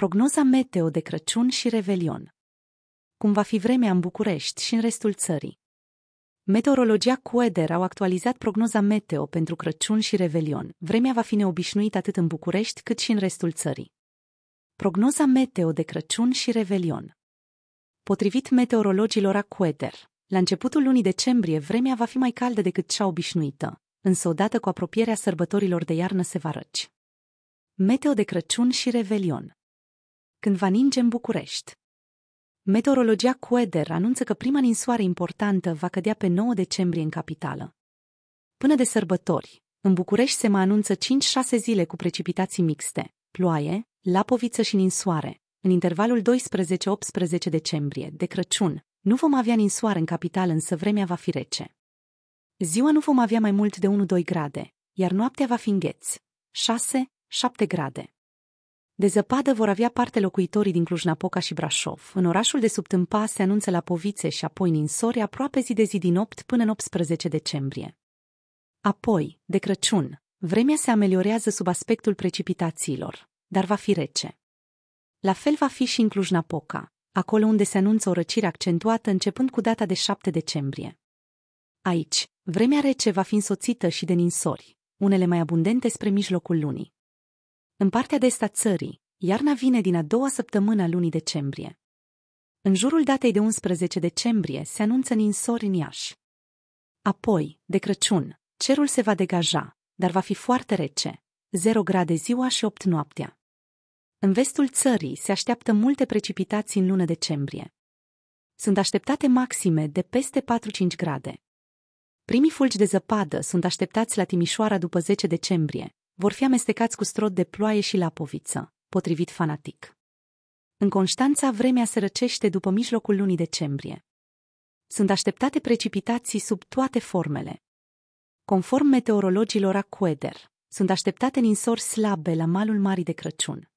Prognoza meteo de Crăciun și Revelion Cum va fi vremea în București și în restul țării? Meteorologia Cueder au actualizat prognoza meteo pentru Crăciun și Revelion. Vremea va fi neobișnuită atât în București cât și în restul țării. Prognoza meteo de Crăciun și Revelion Potrivit meteorologilor Acueder, la începutul lunii decembrie vremea va fi mai caldă decât cea obișnuită, însă odată cu apropierea sărbătorilor de iarnă se va răci. Meteo de Crăciun și Revelion când va ninge în București. Meteorologia Coeder anunță că prima ninsoare importantă va cădea pe 9 decembrie în capitală. Până de sărbători, în București se mai anunță 5-6 zile cu precipitații mixte, ploaie, lapoviță și ninsoare. În intervalul 12-18 decembrie, de Crăciun, nu vom avea ninsoare în capitală însă vremea va fi rece. Ziua nu vom avea mai mult de 1-2 grade, iar noaptea va fi îngheț, 6-7 grade. De zăpadă vor avea parte locuitorii din Cluj-Napoca și Brașov. În orașul de sub tâmpa se anunță la povițe și apoi ninsori aproape zi de zi din 8 până în 18 decembrie. Apoi, de Crăciun, vremea se ameliorează sub aspectul precipitațiilor, dar va fi rece. La fel va fi și în Cluj-Napoca, acolo unde se anunță o răcire accentuată începând cu data de 7 decembrie. Aici, vremea rece va fi însoțită și de ninsori, unele mai abundente spre mijlocul lunii. În partea de est a țării, iarna vine din a doua săptămână a lunii decembrie. În jurul datei de 11 decembrie se anunță ninsori în Iași. Apoi, de Crăciun, cerul se va degaja, dar va fi foarte rece, 0 grade ziua și 8 noaptea. În vestul țării se așteaptă multe precipitații în lună decembrie. Sunt așteptate maxime de peste 4-5 grade. Primii fulgi de zăpadă sunt așteptați la Timișoara după 10 decembrie, vor fi amestecați cu strot de ploaie și lapoviță, potrivit fanatic. În Constanța, vremea se răcește după mijlocul lunii decembrie. Sunt așteptate precipitații sub toate formele. Conform meteorologilor Acueder, sunt așteptate ninsori slabe la malul Marii de Crăciun.